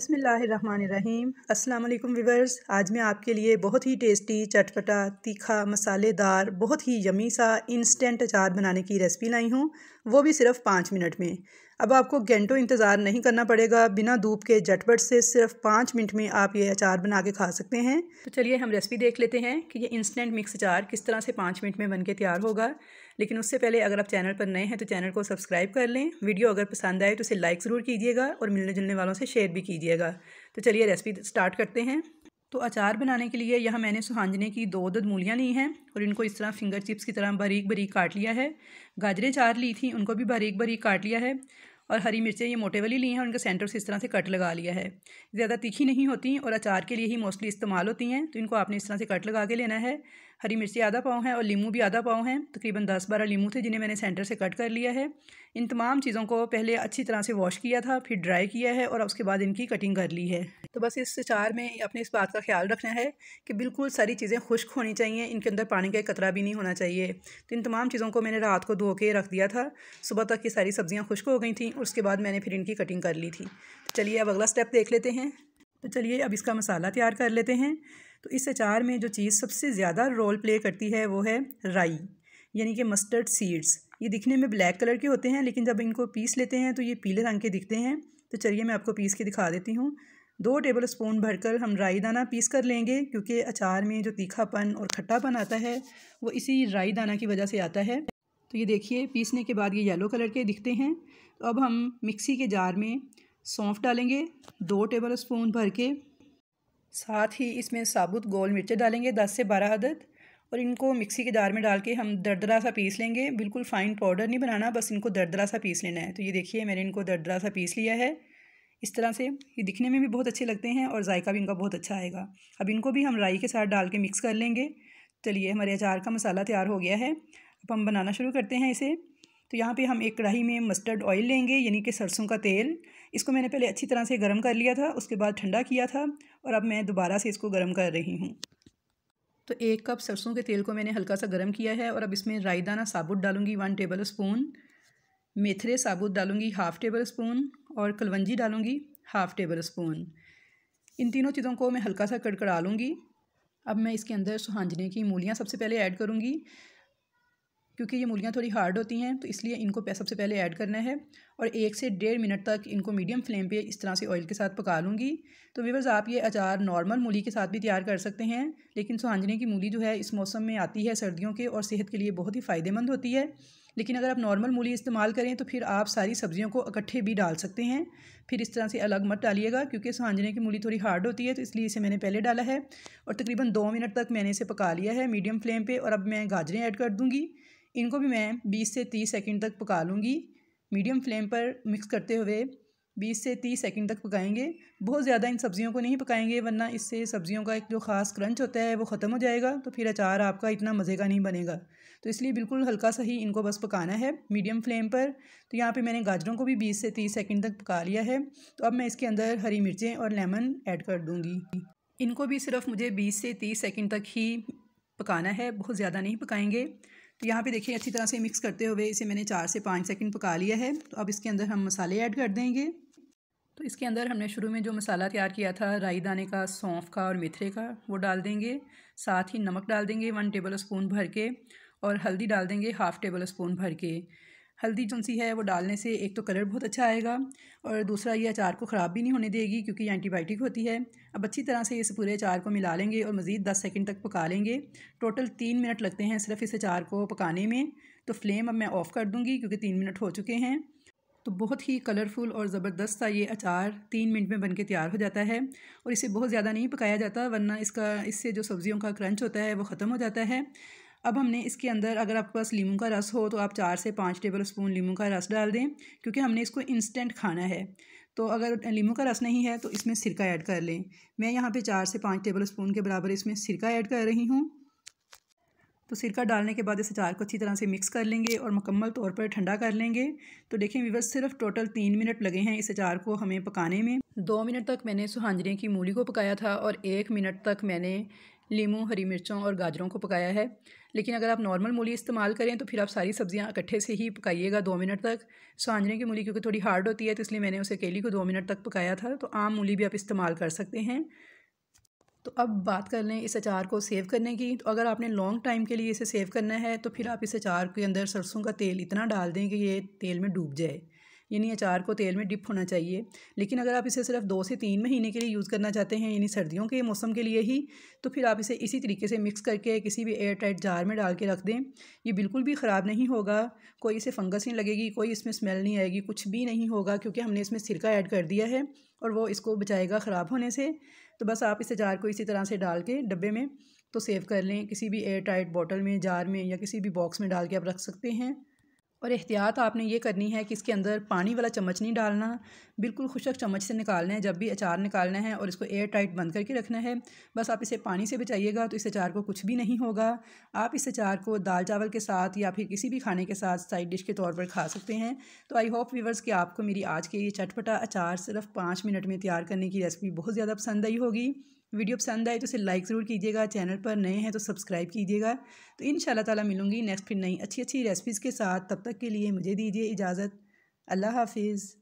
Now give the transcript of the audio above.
बसमीम् अल्लाम वीवर्स आज मैं आपके लिए बहुत ही टेस्टी चटपटा तीखा मसालेदार बहुत ही यमी सा इंस्टेंट अचार बनाने की रेसिपी लाई हूँ वो भी सिर्फ पाँच मिनट में अब आपको घंटों इंतज़ार नहीं करना पड़ेगा बिना धूप के झटपट से सिर्फ पाँच मिनट में आप ये अचार बना के खा सकते हैं तो चलिए हम रेसिपी देख लेते हैं कि ये इंस्टेंट मिक्स अचार किस तरह से पाँच मिनट में बन के तैयार होगा लेकिन उससे पहले अगर आप चैनल पर नए हैं तो चैनल को सब्सक्राइब कर लें वीडियो अगर पसंद आए तो उसे लाइक ज़रूर कीजिएगा और मिलने जुलने वालों से शेयर भी कीजिएगा तो चलिए रेसिपी स्टार्ट करते हैं तो अचार बनाने के लिए यहाँ मैंने सुहांजने की दो दद मूलियाँ ली हैं और इनको इस तरह फिंगर चिप्स की तरह बारीक बारीक काट लिया है गाजरें चार ली थी उनको भी बारीक बारीक काट लिया है और हरी मिर्चें ये मोटे वाली ली हैं उनके सेंटर से इस तरह से कट लगा लिया है ज़्यादा तीखी नहीं होती और अचार के लिए ही मोस्टली इस्तेमाल होती हैं तो इनको आपने इस तरह से कट लगा के लेना है हरी मिर्ची आधा पाव है और लीमू भी आधा पाव है तकरीबन दस बारह लीमू थे जिन्हें मैंने सेंटर से कट कर लिया है इन तमाम चीज़ों को पहले अच्छी तरह से वॉश किया था फिर ड्राई किया है और उसके बाद इनकी कटिंग कर ली है तो बस इस चार में अपने इस बात का ख्याल रखना है कि बिल्कुल सारी चीज़ें खुश्क होनी चाहिए इनके अंदर पानी का कतरा भी नहीं होना चाहिए तो इन तमाम चीज़ों को मैंने रात को धो के रख दिया था सुबह तक ये सारी सब्ज़ियाँ खुश्क हो गई थी और उसके बाद मैंने फिर इनकी कटिंग कर ली थी तो चलिए अब अगला स्टेप देख लेते हैं तो चलिए अब इसका मसाला तैयार कर लेते हैं तो इस अचार में जो चीज़ सबसे ज़्यादा रोल प्ले करती है वो है राई यानी कि मस्टर्ड सीड्स ये दिखने में ब्लैक कलर के होते हैं लेकिन जब इनको पीस लेते हैं तो ये पीले रंग के दिखते हैं तो चलिए मैं आपको पीस के दिखा देती हूँ दो टेबल स्पून भरकर हम राई दाना पीस कर लेंगे क्योंकि अचार में जो तीखापन और खट्टापन आता है वो इसी राई दाना की वजह से आता है तो ये देखिए पीसने के बाद ये येलो कलर के दिखते हैं तो अब हम मिक्सी के जार में सौंफ डालेंगे दो टेबल स्पून भर के साथ ही इसमें साबुत गोल मिर्चें डालेंगे दस से बारह अदद और इनको मिक्सी के जार में डाल के हम दरदरा सा पीस लेंगे बिल्कुल फ़ाइन पाउडर नहीं बनाना बस इनको दरदरा सा पीस लेना है तो ये देखिए मैंने इनको दरदरा सा पीस लिया है इस तरह से ये दिखने में भी बहुत अच्छे लगते हैं और जायका भी इनका बहुत अच्छा आएगा अब इनको भी हम राई के साथ डाल के मिक्स कर लेंगे चलिए हमारे अचार का मसाला तैयार हो गया है अब हम बनाना शुरू करते हैं इसे तो यहाँ पे हम एक कढ़ाई में मस्टर्ड ऑयल लेंगे यानी कि सरसों का तेल इसको मैंने पहले अच्छी तरह से गर्म कर लिया था उसके बाद ठंडा किया था और अब मैं दोबारा से इसको गर्म कर रही हूँ तो एक कप सरसों के तेल को मैंने हल्का सा गर्म किया है और अब इसमें राई दाना साबुत डालूँगी वन टेबल स्पून मेथरे साबुत डालूँगी हाफ़ टेबल स्पून और कलवंजी डालूँगी हाफ़ टेबल स्पून इन तीनों चीज़ों को मैं हल्का सा कड़कड़ा लूँगी अब मैं इसके अंदर सुहांजने की मूलियाँ सबसे पहले ऐड करूँगी क्योंकि ये मूलियाँ थोड़ी हार्ड होती हैं तो इसलिए इनको सबसे पहले ऐड करना है और एक से डेढ़ मिनट तक इनको मीडियम फ्लेम पे इस तरह से ऑयल के साथ पका लूँगी तो वीवर्स आप ये अचार नॉर्मल मूली के साथ भी तैयार कर सकते हैं लेकिन सुहांजने की मूली जो है इस मौसम में आती है सर्दियों के और सेहत के लिए बहुत ही फ़ायदेमंद होती है लेकिन अगर आप नॉर्मल मूली इस्तेमाल करें तो फिर आप सारी सब्जियों को इकट्ठे भी डाल सकते हैं फिर इस तरह से अलग मत डालिएगा क्योंकि सांजने की मूली थोड़ी हार्ड होती है तो इसलिए इसे मैंने पहले डाला है और तकरीबन दो मिनट तक मैंने इसे पका लिया है मीडियम फ्लेम पर और अब मैं गाजरें ऐड कर दूँगी इनको भी मैं बीस से तीस सेकेंड तक पका लूँगी मीडियम फ्लेम पर मिक्स करते हुए बीस से तीस सेकंड तक पकाएंगे बहुत ज़्यादा इन सब्ज़ियों को नहीं पकाएंगे वरना इससे सब्ज़ियों का एक जो ख़ास क्रंच होता है वो ख़त्म हो जाएगा तो फिर अचार आपका इतना मज़े का नहीं बनेगा तो इसलिए बिल्कुल हल्का सा ही इनको बस पकाना है मीडियम फ्लेम पर तो यहाँ पे मैंने गाजरों को भी बीस से तीस सेकेंड तक पका लिया है तो अब मैं इसके अंदर हरी मिर्चें और लेमन ऐड कर दूँगी इनको भी सिर्फ मुझे बीस से तीस सेकेंड तक ही पकाना है बहुत ज़्यादा नहीं पकाएंगे तो यहाँ पर देखिए अच्छी तरह से मिक्स करते हुए इसे मैंने चार से पाँच सेकेंड पका लिया है तो अब इसके अंदर हम मसाले ऐड कर देंगे तो इसके अंदर हमने शुरू में जो मसाला तैयार किया था राई दाने का सौंफ का और मेथरे का वो डाल देंगे साथ ही नमक डाल देंगे वन टेबल स्पून भर के और हल्दी डाल देंगे हाफ़ टेबल स्पून भर के हल्दी जो सी है वो डालने से एक तो कलर बहुत अच्छा आएगा और दूसरा ये अचार को ख़राब भी नहीं होने देगी क्योंकि ये एंटीबायोटिक होती है अब अच्छी तरह से इस पूरे अचार को मिला लेंगे और मज़ीद दस सेकेंड तक पका लेंगे टोटल तीन मिनट लगते हैं सिर्फ इस अचार को पकाने में तो फ्लेम अब मैं ऑफ़ कर दूँगी क्योंकि तीन मिनट हो चुके हैं तो बहुत ही कलरफुल और ज़बरदस्त सा ये अचार तीन मिनट में बन के तैयार हो जाता है और इसे बहुत ज़्यादा नहीं पकाया जाता वरना इसका इससे जो सब्ज़ियों का क्रंच होता है वो ख़त्म हो जाता है अब हमने इसके अंदर अगर आपके पास लीमू का रस हो तो आप चार से पाँच टेबल स्पून लीमू का रस डाल दें क्योंकि हमने इसको इंस्टेंट खाना है तो अगर लीमू का रस नहीं है तो इसमें सिरका ऐड कर लें मैं यहाँ पे चार से पाँच टेबल स्पून के बराबर इसमें सिरका ऐड कर रही हूँ तो सिरका डालने के बाद इस अचार को अच्छी तरह से मिक्स कर लेंगे और मुकम्मल तौर पर ठंडा कर लेंगे तो देखें वीवर्स सिर्फ टोटल तीन मिनट लगे हैं इस अचार को हमें पकाने में दो मिनट तक मैंने सुहांजरे की मूली को पकाया था और एक मिनट तक मैंने लीमू हरी मिर्चों और गाजरों को पकाया है लेकिन अगर आप नॉर्मल मूली इस्तेमाल करें तो फिर आप सारी सब्ज़ियाँ इकट्ठे से ही पकाइएगा दो मिनट तक सांझने की मूली क्योंकि थोड़ी हार्ड होती है तो इसलिए मैंने उसे अकेली को दो मिनट तक पकाया था तो आम मूली भी आप इस्तेमाल कर सकते हैं तो अब बात कर लें इस अचार को सेव करने की तो अगर आपने लॉन्ग टाइम के लिए इसे सेव करना है तो फिर आप इस अचार के अंदर सरसों का तेल इतना डाल दें कि ये तेल में डूब जाए यानी अचार को तेल में डिप होना चाहिए लेकिन अगर आप इसे सिर्फ दो से तीन महीने के लिए यूज़ करना चाहते हैं यानी सर्दियों के मौसम के लिए ही तो फिर आप इसे इसी तरीके से मिक्स करके किसी भी एयर टाइट जार में डाल के रख दें ये बिल्कुल भी ख़राब नहीं होगा कोई इसे फंगस नहीं लगेगी कोई इसमें स्मेल नहीं आएगी कुछ भी नहीं होगा क्योंकि हमने इसमें सिरका ऐड कर दिया है और वो इसको बचाएगा ख़राब होने से तो बस आप इसे जार को इसी तरह से डाल के डब्बे में तो सेव कर लें किसी भी एयर टाइट बॉटल में जार में या किसी भी बॉक्स में डाल के आप रख सकते हैं और एहतियात आपने ये करनी है कि इसके अंदर पानी वाला चम्मच नहीं डालना बिल्कुल खुशक चम्मच से निकालना है जब भी अचार निकालना है और इसको एयर टाइट बंद करके रखना है बस आप इसे पानी से बचाइएगा तो इस अचार को कुछ भी नहीं होगा आप इस अचार को दाल चावल के साथ या फिर किसी भी खाने के साथ साइड डिश के तौर पर खा सकते हैं तो आई होप व्यूवर्स कि आपको मेरी आज की ये चटपटा अचार सिर्फ पाँच मिनट में तैयार करने की रेसिपी बहुत ज़्यादा पसंद आई होगी वीडियो पसंद आए तो इसे लाइक ज़रूर कीजिएगा चैनल पर नए हैं तो सब्सक्राइब कीजिएगा तो इन ताला मिलूंगी नेक्स्ट फिर नई अच्छी अच्छी रेसिपीज़ के साथ तब तक के लिए मुझे दीजिए इजाज़त अल्लाह हाफिज़